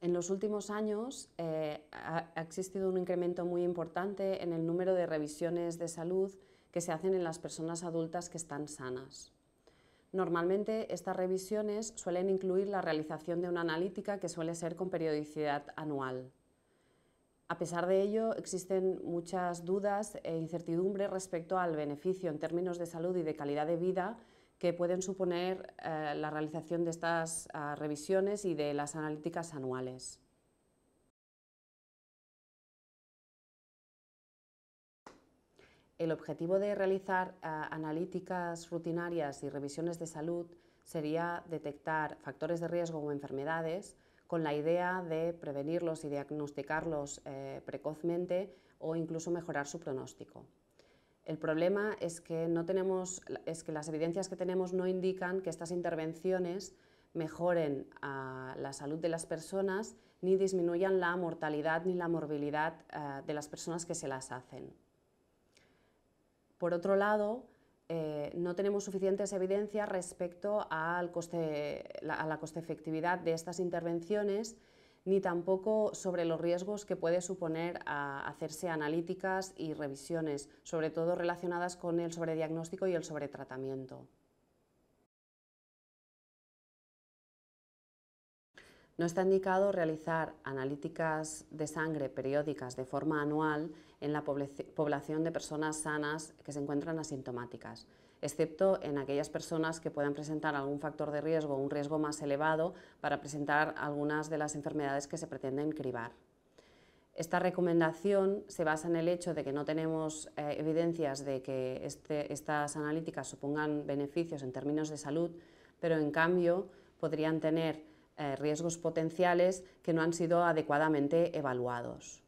En los últimos años eh, ha, existido un incremento muy importante en el número de revisiones de salud que se hacen en las personas adultas que están sanas. Normalmente estas revisiones suelen incluir la realización de una analítica que suele ser con periodicidad anual. A pesar de ello, existen muchas dudas e incertidumbre respecto al beneficio en términos de salud y de calidad de vida que pueden suponer eh, la realización de estas ah, revisiones y de las analíticas anuales. El objetivo de realizar ah, analíticas rutinarias y revisiones de salud sería detectar factores de riesgo o enfermedades con la idea de prevenirlos y diagnosticarlos eh, precozmente o incluso mejorar su pronóstico. El problema es que, es que las evidencias que tenemos no indican que estas intervenciones mejoren la salud de las personas ni disminuyan la mortalidad ni la morbilidad eh, de las personas que se las hacen. Por otro lado, eh, no tenemos suficientes evidencias respecto a la coste efectividad de estas intervenciones ni tampoco sobre los riesgos que puede suponer a ah, hacerse analíticas y revisiones, sobre todo relacionadas con el sobrediagnóstico y el sobretratamiento. No está indicado realizar analíticas de sangre periódicas de forma anual en la población de personas sanas que se encuentran asintomáticas excepto en aquellas personas que puedan presentar algún factor de riesgo o un riesgo más elevado para presentar algunas de las enfermedades que se pretenden cribar. Esta recomendación se basa en el hecho de que no tenemos eh, evidencias de que este, estas analíticas supongan beneficios en términos de salud, pero en cambio podrían tener eh, riesgos potenciales que no han sido adecuadamente evaluados.